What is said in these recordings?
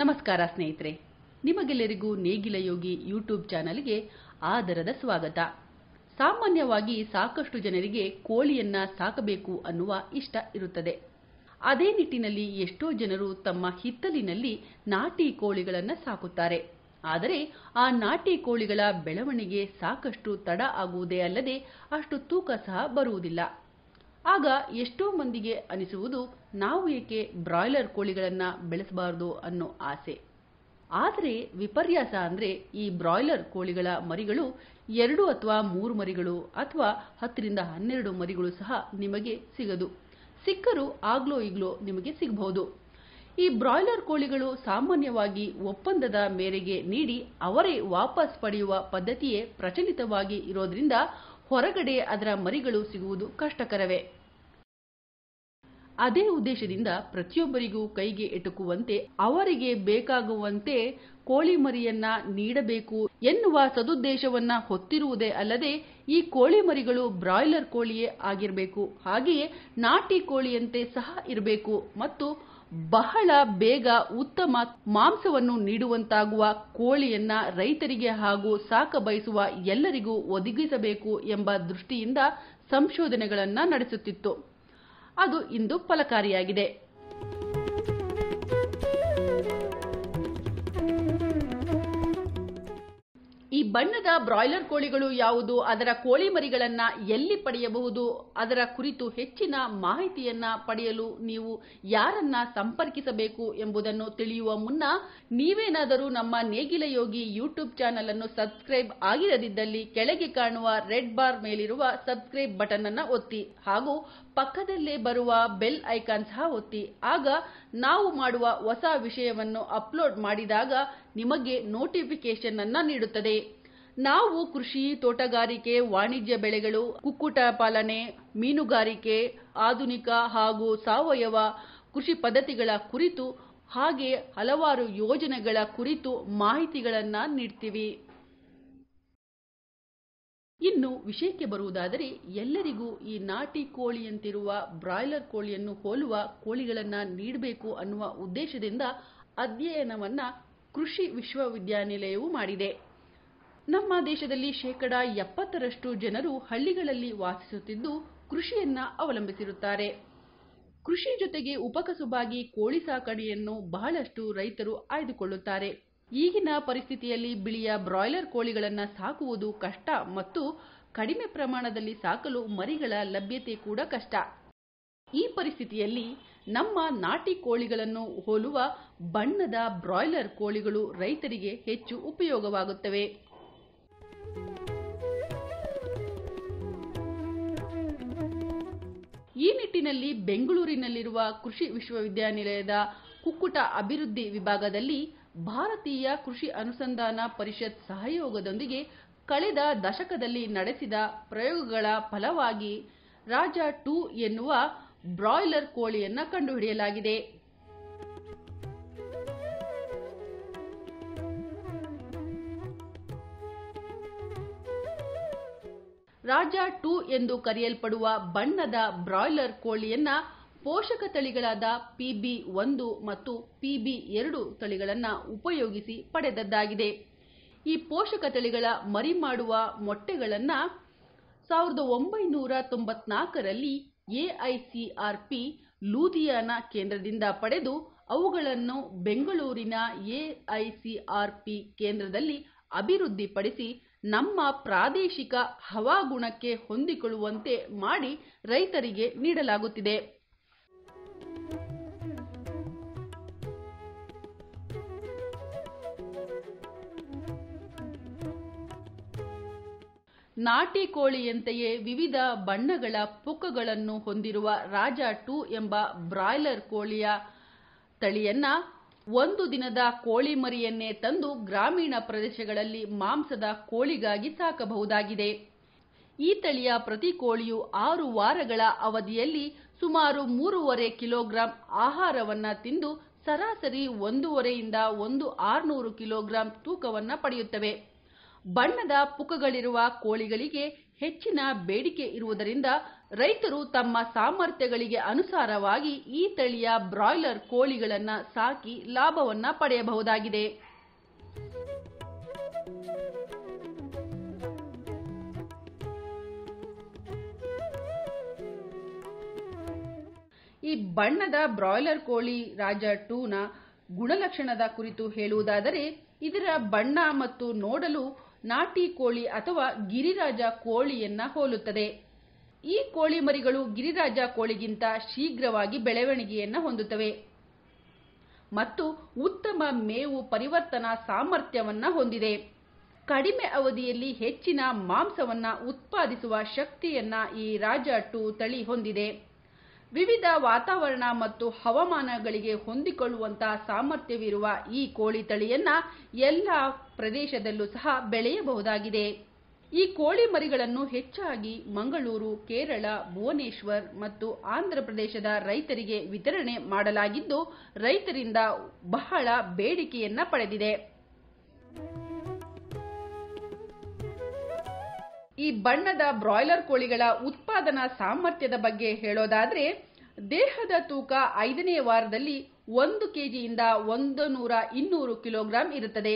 ನಮಸ್ಕಾರ ಸ್ನೇಹಿತರೆ ನಿಮಗೆಲ್ಲರಿಗೂ ನೇಗಿಲ ಯೋಗಿ ಯೂಟ್ಯೂಬ್ ಚಾನಲ್ಗೆ ಆದರದ ಸ್ವಾಗತ ಸಾಮಾನ್ಯವಾಗಿ ಸಾಕಷ್ಟು ಜನರಿಗೆ ಕೋಳಿಯನ್ನ ಸಾಕಬೇಕು ಅನ್ನುವ ಇಷ್ಟ ಇರುತ್ತದೆ ಅದೇ ನಿಟ್ಟಿನಲ್ಲಿ ಎಷ್ಟೋ ಜನರು ತಮ್ಮ ಹಿತ್ತಲಿನಲ್ಲಿ ನಾಟಿ ಕೋಳಿಗಳನ್ನು ಸಾಕುತ್ತಾರೆ ಆದರೆ ಆ ನಾಟಿ ಕೋಳಿಗಳ ಬೆಳವಣಿಗೆ ಸಾಕಷ್ಟು ತಡ ಆಗುವುದೇ ಅಲ್ಲದೆ ಅಷ್ಟು ತೂಕ ಸಹ ಬರುವುದಿಲ್ಲ ಆಗ ಎಷ್ಟೋ ಮಂದಿಗೆ ಅನಿಸುವುದು ನಾವು ಏಕೆ ಬ್ರಾಯ್ಲರ್ ಕೋಳಿಗಳನ್ನು ಬೆಳೆಸಬಾರದು ಅನ್ನೋ ಆಸೆ ಆದರೆ ವಿಪರ್ಯಾಸ ಅಂದರೆ ಈ ಬ್ರಾಯ್ಲರ್ ಕೋಳಿಗಳ ಮರಿಗಳು ಎರಡು ಅಥವಾ ಮೂರು ಮರಿಗಳು ಅಥವಾ ಹತ್ತರಿಂದ ಹನ್ನೆರಡು ಮರಿಗಳು ಸಹ ನಿಮಗೆ ಸಿಗದು ಸಿಕ್ಕರೂ ಆಗ್ಲೋ ಈಗ್ಲೋ ನಿಮಗೆ ಸಿಗಬಹುದು ಈ ಬ್ರಾಯ್ಲರ್ ಕೋಳಿಗಳು ಸಾಮಾನ್ಯವಾಗಿ ಒಪ್ಪಂದದ ಮೇರೆಗೆ ನೀಡಿ ಅವರೇ ವಾಪಸ್ ಪಡೆಯುವ ಪದ್ಧತಿಯೇ ಪ್ರಚಲಿತವಾಗಿ ಇರೋದ್ರಿಂದ ಹೊರಗಡೆ ಅದರ ಮರಿಗಳು ಸಿಗುವುದು ಕಷ್ಟಕರವೇ ಅದೇ ಉದ್ದೇಶದಿಂದ ಪ್ರತಿಯೊಬ್ಬರಿಗೂ ಕೈಗೆ ಎಟುಕುವಂತೆ ಅವರಿಗೆ ಬೇಕಾಗುವಂತೆ ಮರಿಯನ್ನ ನೀಡಬೇಕು ಎನ್ನುವ ಸದುದ್ದೇಶವನ್ನ ಹೊತ್ತಿರುವುದೇ ಅಲ್ಲದೆ ಈ ಕೋಳಿಮರಿಗಳು ಬ್ರಾಯ್ಲರ್ ಕೋಳಿಯೇ ಆಗಿರಬೇಕು ಹಾಗೆಯೇ ನಾಟಿ ಕೋಳಿಯಂತೆ ಸಹ ಇರಬೇಕು ಮತ್ತು ಬಹಳ ಬೇಗ ಉತ್ತಮ ಮಾಂಸವನ್ನು ನೀಡುವಂತಾಗುವ ಕೋಳಿಯನ್ನ ರೈತರಿಗೆ ಹಾಗೂ ಸಾಕ ಬಯಸುವ ಎಲ್ಲರಿಗೂ ಒದಗಿಸಬೇಕು ಎಂಬ ದೃಷ್ಟಿಯಿಂದ ಸಂಶೋಧನೆಗಳನ್ನು ನಡೆಸುತ್ತಿತ್ತು ಅದು ಇಂದು ಫಲಕಾರಿಯಾಗಿದೆ ಈ ಬಣ್ಣದ ಬ್ರಾಯ್ಲರ್ ಕೋಳಿಗಳು ಯಾವುದು ಅದರ ಕೋಳಿ ಎಲ್ಲಿ ಪಡೆಯಬಹುದು ಅದರ ಕುರಿತು ಹೆಚ್ಚಿನ ಮಾಹಿತಿಯನ್ನ ಪಡೆಯಲು ನೀವು ಯಾರನ್ನ ಸಂಪರ್ಕಿಸಬೇಕು ಎಂಬುದನ್ನು ತಿಳಿಯುವ ಮುನ್ನ ನೀವೇನಾದರೂ ನಮ್ಮ ನೇಗಿಲ ಯೋಗಿ ಯೂಟ್ಯೂಬ್ ಚಾನೆಲ್ ಅನ್ನು ಸಬ್ಸ್ಕ್ರೈಬ್ ಆಗಿರದಿದ್ದಲ್ಲಿ ಕೆಳಗೆ ಕಾಣುವ ರೆಡ್ ಬಾರ್ ಮೇಲಿರುವ ಸಬ್ಸ್ಕ್ರೈಬ್ ಬಟನ್ ಅನ್ನು ಒತ್ತಿ ಹಾಗೂ ಪಕ್ಕದಲ್ಲೇ ಬರುವ ಬೆಲ್ ಐಕಾನ್ ಸಹ ಒತ್ತಿ ಆಗ ನಾವು ಮಾಡುವ ಹೊಸ ವಿಷಯವನ್ನು ಅಪ್ಲೋಡ್ ಮಾಡಿದಾಗ ನಿಮಗೆ ನೋಟಿಫಿಕೇಶನ್ ಅನ್ನ ನೀಡುತ್ತದೆ ನಾವು ಕೃಷಿ ತೋಟಗಾರಿಕೆ ವಾಣಿಜ್ಯ ಬೆಳೆಗಳು ಕುಕ್ಕುಟ ಪಾಲನೆ ಮೀನುಗಾರಿಕೆ ಆಧುನಿಕ ಹಾಗೂ ಸಾವಯವ ಕೃಷಿ ಪದ್ಧತಿಗಳ ಕುರಿತು ಹಾಗೆ ಹಲವಾರು ಯೋಜನೆಗಳ ಕುರಿತು ಮಾಹಿತಿಗಳನ್ನು ನೀಡ್ತೀವಿ ಇನ್ನು ವಿಷಯಕ್ಕೆ ಬರುವುದಾದರೆ ಎಲ್ಲರಿಗೂ ಈ ನಾಟಿ ಕೋಳಿಯಂತಿರುವ ಬ್ರಾಯ್ಲರ್ ಕೋಳಿಯನ್ನು ಹೋಲುವ ಕೋಳಿಗಳನ್ನು ನೀಡಬೇಕು ಅನ್ನುವ ಉದ್ದೇಶದಿಂದ ಅಧ್ಯಯನವನ್ನು ಕೃಷಿ ವಿಶ್ವವಿದ್ಯಾನಿಲಯವು ಮಾಡಿದೆ ನಮ್ಮ ದೇಶದಲ್ಲಿ ಶೇಕಡ ಎಪ್ಪತ್ತರಷ್ಟು ಜನರು ಹಳ್ಳಿಗಳಲ್ಲಿ ವಾಸಿಸುತ್ತಿದ್ದು ಕೃಷಿಯನ್ನ ಅವಲಂಬಿಸಿರುತ್ತಾರೆ ಕೃಷಿ ಜೊತೆಗೆ ಉಪಕಸುಬಾಗಿ ಕೋಳಿ ಸಾಕಣೆಯನ್ನು ಬಹಳಷ್ಟು ರೈತರು ಆಯ್ದುಕೊಳ್ಳುತ್ತಾರೆ ಈಗಿನ ಪರಿಸ್ಥಿತಿಯಲ್ಲಿ ಬಿಳಿಯ ಬ್ರಾಯ್ಲರ್ ಕೋಳಿಗಳನ್ನು ಸಾಕುವುದು ಕಷ್ಟ ಮತ್ತು ಕಡಿಮೆ ಪ್ರಮಾಣದಲ್ಲಿ ಸಾಕಲು ಮರಿಗಳ ಲಭ್ಯತೆ ಕೂಡ ಕಷ್ಟ ಈ ಪರಿಸ್ಥಿತಿಯಲ್ಲಿ ನಮ್ಮ ನಾಟಿ ಕೋಳಿಗಳನ್ನು ಹೋಲುವ ಬಣ್ಣದ ಬ್ರಾಯ್ಲರ್ ಕೋಳಿಗಳು ರೈತರಿಗೆ ಹೆಚ್ಚು ಉಪಯೋಗವಾಗುತ್ತವೆ ಈ ನಿಟ್ಟಿನಲ್ಲಿ ಬೆಂಗಳೂರಿನಲ್ಲಿರುವ ಕೃಷಿ ವಿಶ್ವವಿದ್ಯಾನಿಲಯದ ಕುಕ್ಕುಟ ಅಭಿವೃದ್ಧಿ ವಿಭಾಗದಲ್ಲಿ ಭಾರತೀಯ ಕೃಷಿ ಅನುಸಂಧಾನ ಪರಿಷತ್ ಸಹಯೋಗದೊಂದಿಗೆ ಕಳೆದ ದಶಕದಲ್ಲಿ ನಡೆಸಿದ ಪ್ರಯೋಗಗಳ ಫಲವಾಗಿ ರಾಜ ಟೂ ಎನ್ನುವ ಬ್ರಾಯ್ಲರ್ ಕೋಳಿಯನ್ನು ಕಂಡುಹಿಡಿಯಲಾಗಿದೆ ರಾಜ ಟೂ ಎಂದು ಕರೆಯಲ್ಪಡುವ ಬಣ್ಣದ ಬ್ರಾಯ್ಲರ್ ಕೋಳಿಯನ್ನು ಪೋಷಕ ತಳಿಗಳಾದ ಪಿಬಿ ಒಂದು ಮತ್ತು ಪಿಬಿ ಎರಡು ತಳಿಗಳನ್ನು ಉಪಯೋಗಿಸಿ ಪಡೆದದ್ದಾಗಿದೆ ಈ ಪೋಷಕ ತಳಿಗಳ ಮರಿ ಮಾಡುವ ಮೊಟ್ಟೆಗಳನ್ನು ಸಾವಿರದ ಒಂಬೈನೂರ ತೊಂಬತ್ನಾಲ್ಕರಲ್ಲಿ ಎಐಸಿಆರ್ಪಿ ಲೂಧಿಯಾನ ಕೇಂದ್ರದಿಂದ ಪಡೆದು ಅವುಗಳನ್ನು ಬೆಂಗಳೂರಿನ ಎಐಸಿಆರ್ಪಿ ಕೇಂದ್ರದಲ್ಲಿ ಅಭಿವೃದ್ಧಿಪಡಿಸಿ ನಮ್ಮ ಪ್ರಾದೇಶಿಕ ಹವಾಗುಣಕ್ಕೆ ಹೊಂದಿಕೊಳ್ಳುವಂತೆ ಮಾಡಿ ರೈತರಿಗೆ ನೀಡಲಾಗುತ್ತಿದೆ ನಾಟಿ ಕೋಳಿಯಂತೆಯೇ ವಿವಿಧ ಬಣ್ಣಗಳ ಪುಕ್ಕಗಳನ್ನು ಹೊಂದಿರುವ ರಾಜ ಟೂ ಎಂಬ ಬ್ರಾಯ್ಲರ್ ಕೋಳಿಯ ತಳಿಯನ್ನ ಒಂದು ದಿನದ ಕೋಳಿ ಮರಿಯನ್ನೇ ತಂದು ಗ್ರಾಮೀಣ ಪ್ರದೇಶಗಳಲ್ಲಿ ಮಾಂಸದ ಕೋಳಿಗಾಗಿ ಸಾಕಬಹುದಾಗಿದೆ ಈ ತಳಿಯ ಪ್ರತಿ ಕೋಳಿಯು ಆರು ವಾರಗಳ ಅವಧಿಯಲ್ಲಿ ಸುಮಾರು ಮೂರುವರೆ ಕಿಲೋಗ್ರಾಂ ಆಹಾರವನ್ನು ತಿಂದು ಸರಾಸರಿ ಒಂದೂವರೆಯಿಂದ ಒಂದು ಆರುನೂರು ಕಿಲೋಗ್ರಾಂ ತೂಕವನ್ನು ಪಡೆಯುತ್ತವೆ ಬಣ್ಣದ ಪುಕಗಳಿರುವ ಕೋಳಿಗಳಿಗೆ ಹೆಚ್ಚಿನ ಬೇಡಿಕೆ ಇರುವುದರಿಂದ ರೈತರು ತಮ್ಮ ಸಾಮರ್ಥ್ಯಗಳಿಗೆ ಅನುಸಾರವಾಗಿ ಈ ತಳಿಯ ಬ್ರಾಯ್ಲರ್ ಕೋಳಿಗಳನ್ನು ಸಾಕಿ ಲಾಭವನ್ನು ಪಡೆಯಬಹುದಾಗಿದೆ ಈ ಬಣ್ಣದ ಬ್ರಾಯ್ಲರ್ ಕೋಳಿ ರಾಜ ಟೂನ ಗುಣಲಕ್ಷಣದ ಕುರಿತು ಹೇಳುವುದಾದರೆ ಇದರ ಬಣ್ಣ ಮತ್ತು ನೋಡಲು ನಾಟಿ ಕೋಳಿ ಅಥವಾ ಗಿರಿರಾಜ ಕೋಳಿಯನ್ನ ಹೋಲುತ್ತದೆ ಈ ಕೋಳಿ ಮರಿಗಳು ಗಿರಿರಾಜ ಕೋಳಿಗಿಂತ ಶೀಘ್ರವಾಗಿ ಬೆಳವಣಿಗೆಯನ್ನು ಹೊಂದುತ್ತವೆ ಮತ್ತು ಉತ್ತಮ ಮೇವು ಪರಿವರ್ತನಾ ಸಾಮರ್ಥ್ಯವನ್ನ ಹೊಂದಿದೆ ಕಡಿಮೆ ಅವಧಿಯಲ್ಲಿ ಹೆಚ್ಚಿನ ಮಾಂಸವನ್ನ ಉತ್ಪಾದಿಸುವ ಶಕ್ತಿಯನ್ನ ಈ ರಾಜ ಟು ತಳಿ ಹೊಂದಿದೆ ವಿವಿಧ ವಾತಾವರಣ ಮತ್ತು ಹವಾಮಾನಗಳಿಗೆ ಹೊಂದಿಕೊಳ್ಳುವಂತಹ ಸಾಮರ್ಥ್ಯವಿರುವ ಈ ಕೋಳಿ ತಳಿಯನ್ನ ಎಲ್ಲ ಪ್ರದೇಶದಲ್ಲೂ ಸಹ ಬೆಳೆಯಬಹುದಾಗಿದೆ ಈ ಕೋಳಿ ಮರಿಗಳನ್ನು ಹೆಚ್ಚಾಗಿ ಮಂಗಳೂರು ಕೇರಳ ಭುವನೇಶ್ವರ್ ಮತ್ತು ಆಂಧ್ರ ಪ್ರದೇಶದ ರೈತರಿಗೆ ವಿತರಣೆ ಮಾಡಲಾಗಿದ್ದು ರೈತರಿಂದ ಬಹಳ ಬೇಡಿಕೆಯನ್ನ ಪಡೆದಿದೆ ಈ ಬಣ್ಣದ ಬ್ರಾಯ್ಲರ್ ಕೋಳಿಗಳ ಉತ್ಪಾದನಾ ಸಾಮರ್ಥ್ಯದ ಬಗ್ಗೆ ಹೇಳೋದಾದ್ರೆ ದೇಹದ ತೂಕ ಐದನೇ ವಾರದಲ್ಲಿ ಒಂದು ಕೆಜಿಯಿಂದ ಒಂದು ನೂರ ಇನ್ನೂರು ಕಿಲೋಗ್ರಾಂ ಇರುತ್ತದೆ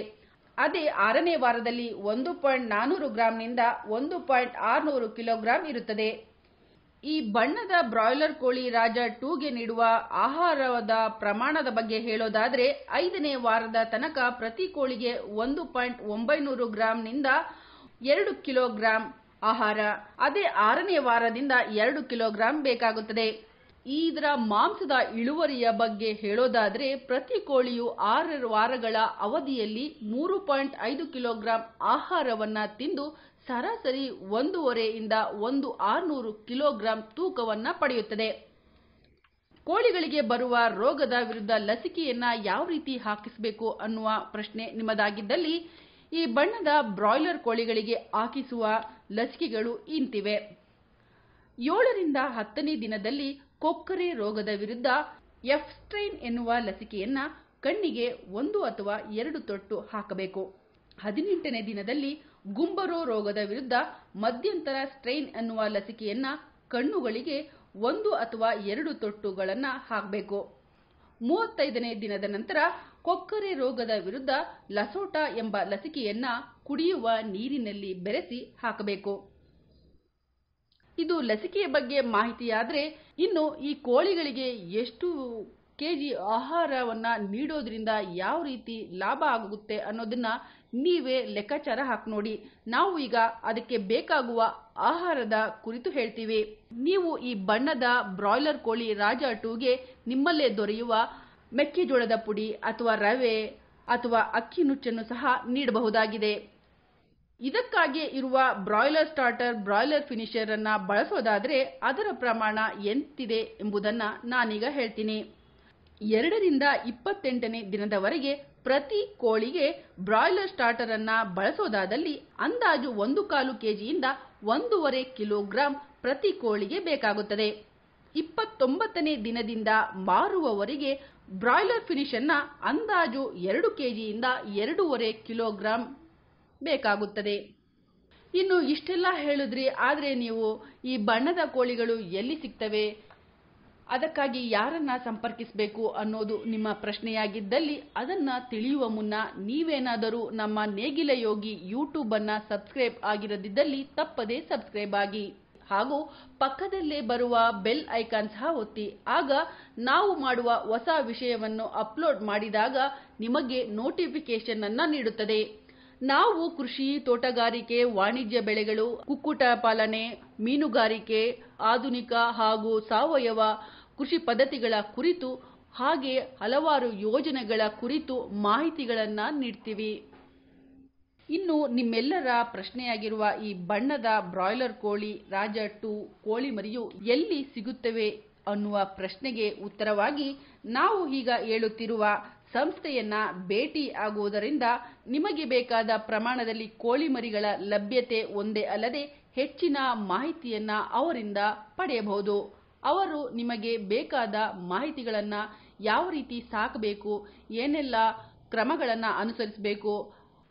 ಅದೇ ಆರನೇ ವಾರದಲ್ಲಿ ಒಂದು ಪಾಯಿಂಟ್ ನಾನೂರು ಗ್ರಾಂನಿಂದ ಒಂದು ಪಾಯಿಂಟ್ ಆರುನೂರು ಕಿಲೋಗ್ರಾಂ ಇರುತ್ತದೆ ಈ ಬಣ್ಣದ ಬ್ರಾಯ್ಲರ್ ಕೋಳಿ ರಾಜ ಟೂಗೆ ನೀಡುವ ಆಹಾರದ ಪ್ರಮಾಣದ ಬಗ್ಗೆ ಹೇಳೋದಾದ್ರೆ ಐದನೇ ವಾರದ ತನಕ ಪ್ರತಿ ಕೋಳಿಗೆ ಒಂದು ಪಾಯಿಂಟ್ ಒಂಬೈನೂರು ಗ್ರಾಂನಿಂದ ಎರಡು ಕಿಲೋಗ್ರಾಂ ಆಹಾರ ಅದೇ ಆರನೇ ವಾರದಿಂದ ಎರಡು ಕಿಲೋಗ್ರಾಂ ಬೇಕಾಗುತ್ತದೆ ಇದರ ಮಾಂಸದ ಇಳುವರಿಯ ಬಗ್ಗೆ ಹೇಳೋದಾದರೆ ಪ್ರತಿ ಕೋಳಿಯು ಆರು ವಾರಗಳ ಅವಧಿಯಲ್ಲಿ ಮೂರು ಪಾಯಿಂಟ್ ಐದು ಕಿಲೋಗ್ರಾಂ ಆಹಾರವನ್ನು ತಿಂದು ಸರಾಸರಿ ಒಂದೂವರೆಯಿಂದ ಒಂದು ಆರುನೂರು ಕಿಲೋಗ್ರಾಂ ತೂಕವನ್ನು ಪಡೆಯುತ್ತದೆ ಕೋಳಿಗಳಿಗೆ ಬರುವ ರೋಗದ ವಿರುದ್ಧ ಲಸಿಕೆಯನ್ನ ಯಾವ ರೀತಿ ಹಾಕಿಸಬೇಕು ಅನ್ನುವ ಪ್ರಶ್ನೆ ನಿಮ್ಮದಾಗಿದ್ದಲ್ಲಿ ಈ ಬಣ್ಣದ ಬ್ರಾಯ್ಲರ್ ಕೋಳಿಗಳಿಗೆ ಹಾಕಿಸುವ ಲಸಿಕೆಗಳು ಇಂತಿವೆ ಏಳರಿಂದ ಹತ್ತನೇ ದಿನದಲ್ಲಿ ಕೊಕ್ಕರೆ ರೋಗದ ವಿರುದ್ಧ ಸ್ಟ್ರೈನ್ ಎನ್ನುವ ಲಸಿಕೆಯನ್ನ ಕಣ್ಣಿಗೆ ಒಂದು ಅಥವಾ ಎರಡು ತೊಟ್ಟು ಹಾಕಬೇಕು ಹದಿನೆಂಟನೇ ದಿನದಲ್ಲಿ ಗುಂಬರೋ ರೋಗದ ವಿರುದ್ಧ ಮಧ್ಯಂತರ ಸ್ಟ್ರೈನ್ ಅನ್ನುವ ಲಸಿಕೆಯನ್ನ ಕಣ್ಣುಗಳಿಗೆ ಒಂದು ಅಥವಾ ಎರಡು ತೊಟ್ಟುಗಳನ್ನು ಹಾಕಬೇಕು ಮೂವತ್ತೈದನೇ ದಿನದ ನಂತರ ಕೊಕ್ಕರೆ ರೋಗದ ವಿರುದ್ಧ ಲಸೋಟಾ ಎಂಬ ಲಸಿಕೆಯನ್ನ ಕುಡಿಯುವ ನೀರಿನಲ್ಲಿ ಬೆರೆಸಿ ಹಾಕಬೇಕು ಇದು ಲಸಿಕೆಯ ಬಗ್ಗೆ ಮಾಹಿತಿಯಾದರೆ ಇನ್ನು ಈ ಕೋಳಿಗಳಿಗೆ ಎಷ್ಟು ಕೆಜಿ ಆಹಾರವನ್ನ ನೀಡೋದ್ರಿಂದ ಯಾವ ರೀತಿ ಲಾಭ ಆಗುತ್ತೆ ಅನ್ನೋದನ್ನ ನೀವೇ ಲೆಕ್ಕಾಚಾರ ಹಾಕಿ ನೋಡಿ ನಾವು ಈಗ ಅದಕ್ಕೆ ಬೇಕಾಗುವ ಆಹಾರದ ಕುರಿತು ಹೇಳ್ತೀವಿ ನೀವು ಈ ಬಣ್ಣದ ಬ್ರಾಯ್ಲರ್ ಕೋಳಿ ರಾಜ ಟೂಗೆ ನಿಮ್ಮಲ್ಲೇ ದೊರೆಯುವ ಮೆಕ್ಕೆಜೋಳದ ಪುಡಿ ಅಥವಾ ರವೆ ಅಥವಾ ಅಕ್ಕಿ ನುಚ್ಚನ್ನು ಸಹ ನೀಡಬಹುದಾಗಿದೆ ಇದಕ್ಕಾಗಿ ಇರುವ ಬ್ರಾಯ್ಲರ್ ಸ್ಟಾರ್ಟರ್ ಬ್ರಾಯ್ಲರ್ ಫಿನಿಷರ್ ಅನ್ನ ಬಳಸೋದಾದರೆ ಅದರ ಪ್ರಮಾಣ ಎಂತಿದೆ ಎಂಬುದನ್ನು ನಾನೀಗ ಹೇಳ್ತೀನಿ ಎರಡರಿಂದ ಇಪ್ಪತ್ತೆಂಟನೇ ದಿನದವರೆಗೆ ಪ್ರತಿ ಕೋಳಿಗೆ ಬ್ರಾಯ್ಲರ್ ಸ್ಟಾರ್ಟರ್ ಅನ್ನ ಬಳಸೋದಾದಲ್ಲಿ ಅಂದಾಜು ಒಂದು ಕಾಲು ಕೆಜಿಯಿಂದ ಒಂದೂವರೆ ಕಿಲೋಗ್ರಾಂ ಪ್ರತಿ ಕೋಳಿಗೆ ಬೇಕಾಗುತ್ತದೆ ಇಪ್ಪತ್ತೊಂಬತ್ತನೇ ದಿನದಿಂದ ಮಾರುವವರೆಗೆ ಬ್ರಾಯ್ಲರ್ ಫಿನಿಶ್ ಅನ್ನ ಅಂದಾಜು ಎರಡು ಕೆಜಿಯಿಂದ ಎರಡೂವರೆ ಕಿಲೋಗ್ರಾಂ ಬೇಕಾಗುತ್ತದೆ ಇನ್ನು ಇಷ್ಟೆಲ್ಲ ಹೇಳಿದ್ರಿ ಆದರೆ ನೀವು ಈ ಬಣ್ಣದ ಕೋಳಿಗಳು ಎಲ್ಲಿ ಸಿಗ್ತವೆ ಅದಕ್ಕಾಗಿ ಯಾರನ್ನ ಸಂಪರ್ಕಿಸಬೇಕು ಅನ್ನೋದು ನಿಮ್ಮ ಪ್ರಶ್ನೆಯಾಗಿದ್ದಲ್ಲಿ ಅದನ್ನ ತಿಳಿಯುವ ಮುನ್ನ ನೀವೇನಾದರೂ ನಮ್ಮ ನೇಗಿಲ ಯೋಗಿ ಯೂಟ್ಯೂಬ್ ಅನ್ನ ಸಬ್ಸ್ಕ್ರೈಬ್ ಆಗಿರದಿದ್ದಲ್ಲಿ ತಪ್ಪದೇ ಸಬ್ಸ್ಕ್ರೈಬ್ ಆಗಿ ಹಾಗೂ ಪಕ್ಕದಲ್ಲೇ ಬರುವ ಬೆಲ್ ಐಕಾನ್ ಸಹ ಒತ್ತಿ ಆಗ ನಾವು ಮಾಡುವ ಹೊಸ ವಿಷಯವನ್ನು ಅಪ್ಲೋಡ್ ಮಾಡಿದಾಗ ನಿಮಗೆ ನೋಟಿಫಿಕೇಶನ್ ಅನ್ನ ನೀಡುತ್ತದೆ ನಾವು ಕೃಷಿ ತೋಟಗಾರಿಕೆ ವಾಣಿಜ್ಯ ಬೆಳೆಗಳು ಕುಕ್ಕುಟ ಪಾಲನೆ ಮೀನುಗಾರಿಕೆ ಆಧುನಿಕ ಹಾಗೂ ಸಾವಯವ ಕೃಷಿ ಪದ್ಧತಿಗಳ ಕುರಿತು ಹಾಗೆ ಹಲವಾರು ಯೋಜನೆಗಳ ಕುರಿತು ಮಾಹಿತಿಗಳನ್ನು ನೀಡ್ತೀವಿ ಇನ್ನು ನಿಮ್ಮೆಲ್ಲರ ಪ್ರಶ್ನೆಯಾಗಿರುವ ಈ ಬಣ್ಣದ ಬ್ರಾಯ್ಲರ್ ಕೋಳಿ ರಾಜಟ್ಟು ಕೋಳಿ ಮರಿಯು ಎಲ್ಲಿ ಸಿಗುತ್ತವೆ ಅನ್ನುವ ಪ್ರಶ್ನೆಗೆ ಉತ್ತರವಾಗಿ ನಾವು ಈಗ ಹೇಳುತ್ತಿರುವ ಸಂಸ್ಥೆಯನ್ನ ಭೇಟಿ ಆಗುವುದರಿಂದ ನಿಮಗೆ ಬೇಕಾದ ಪ್ರಮಾಣದಲ್ಲಿ ಕೋಳಿ ಮರಿಗಳ ಲಭ್ಯತೆ ಒಂದೇ ಅಲ್ಲದೆ ಹೆಚ್ಚಿನ ಮಾಹಿತಿಯನ್ನ ಅವರಿಂದ ಪಡೆಯಬಹುದು ಅವರು ನಿಮಗೆ ಬೇಕಾದ ಮಾಹಿತಿಗಳನ್ನು ಯಾವ ರೀತಿ ಸಾಕಬೇಕು ಏನೆಲ್ಲ ಕ್ರಮಗಳನ್ನು ಅನುಸರಿಸಬೇಕು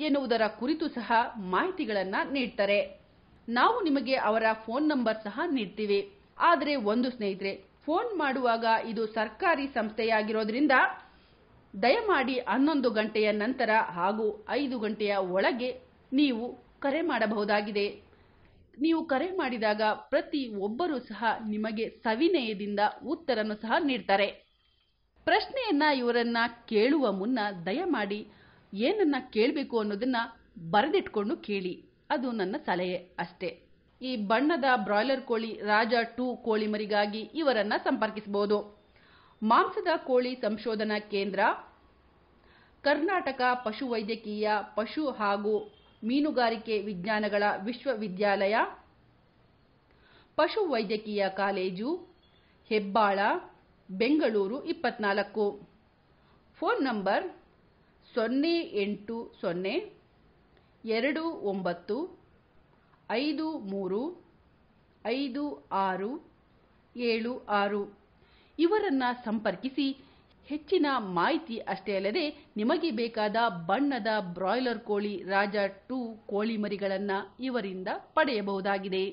ಎನ್ನುವುದರ ಕುರಿತು ಸಹ ಮಾಹಿತಿಗಳನ್ನು ನೀಡ್ತಾರೆ ನಾವು ನಿಮಗೆ ಅವರ ಫೋನ್ ನಂಬರ್ ಸಹ ನೀಡ್ತೀವಿ ಆದರೆ ಒಂದು ಸ್ನೇಹಿತರೆ ಫೋನ್ ಮಾಡುವಾಗ ಇದು ಸರ್ಕಾರಿ ಸಂಸ್ಥೆಯಾಗಿರೋದ್ರಿಂದ ದಯಮಾಡಿ ಹನ್ನೊಂದು ಗಂಟೆಯ ನಂತರ ಹಾಗೂ ಐದು ಗಂಟೆಯ ಒಳಗೆ ನೀವು ಕರೆ ಮಾಡಬಹುದಾಗಿದೆ ನೀವು ಕರೆ ಮಾಡಿದಾಗ ಪ್ರತಿ ಒಬ್ಬರೂ ಸಹ ನಿಮಗೆ ಸವಿನಯದಿಂದ ಉತ್ತರನ್ನು ಸಹ ನೀಡ್ತಾರೆ ಪ್ರಶ್ನೆಯನ್ನ ಇವರನ್ನ ಕೇಳುವ ಮುನ್ನ ದಯಮಾಡಿ ಏನನ್ನ ಕೇಳಬೇಕು ಅನ್ನೋದನ್ನು ಬರೆದಿಟ್ಕೊಂಡು ಕೇಳಿ ಅದು ನನ್ನ ಸಲಹೆ ಅಷ್ಟೇ ಈ ಬಣ್ಣದ ಬ್ರಾಯ್ಲರ್ ಕೋಳಿ ರಾಜ ಟೂ ಕೋಳಿ ಮರಿಗಾಗಿ ಇವರನ್ನು ಸಂಪರ್ಕಿಸಬಹುದು ಮಾಂಸದ ಕೋಳಿ ಸಂಶೋಧನಾ ಕೇಂದ್ರ ಕರ್ನಾಟಕ ಪಶುವೈದ್ಯಕೀಯ ಪಶು ಹಾಗೂ ಮೀನುಗಾರಿಕೆ ವಿಜ್ಞಾನಗಳ ವಿಶ್ವವಿದ್ಯಾಲಯ ಪಶು ವೈದ್ಯಕೀಯ ಕಾಲೇಜು ಹೆಬ್ಬಾಳ ಬೆಂಗಳೂರು ಇಪ್ಪತ್ನಾಲ್ಕು ಫೋನ್ ನಂಬರ್ ಸೊನ್ನೆ ಎಂಟು ಸೊನ್ನೆ ಎರಡು ಒಂಬತ್ತು ಐದು ಮೂರು ಐದು ಆರು ಏಳು ಆರು ಇವರನ್ನು ಸಂಪರ್ಕಿಸಿ ಹೆಚ್ಚಿನ ಮಾಹಿತಿ ಅಷ್ಟೇ ಅಲ್ಲದೆ ನಿಮಗೆ ಬೇಕಾದ ಬಣ್ಣದ ಬ್ರಾಯ್ಲರ್ ಕೋಳಿ ರಾಜ ಟು ಕೋಳಿ ಮರಿಗಳನ್ನು ಇವರಿಂದ ಪಡೆಯಬಹುದಾಗಿದೆ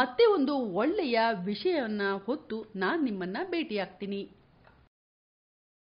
ಮತ್ತೆ ಒಂದು ಒಳ್ಳೆಯ ವಿಷಯವನ್ನು ಹೊತ್ತು ನಾನು ನಿಮ್ಮನ್ನು ಭೇಟಿಯಾಗ್ತೀನಿ